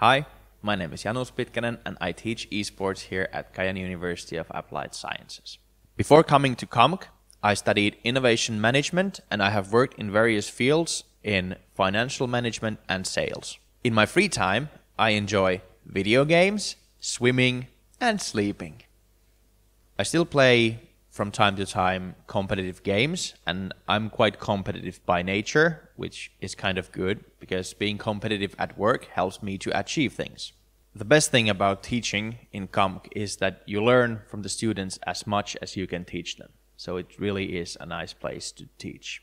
Hi, my name is Janus Pitkanen and I teach esports here at Kajan University of Applied Sciences. Before coming to COMC, I studied innovation management and I have worked in various fields in financial management and sales. In my free time, I enjoy video games, swimming, and sleeping. I still play from time to time competitive games and I'm quite competitive by nature, which is kind of good because being competitive at work helps me to achieve things. The best thing about teaching in COMC is that you learn from the students as much as you can teach them. So it really is a nice place to teach.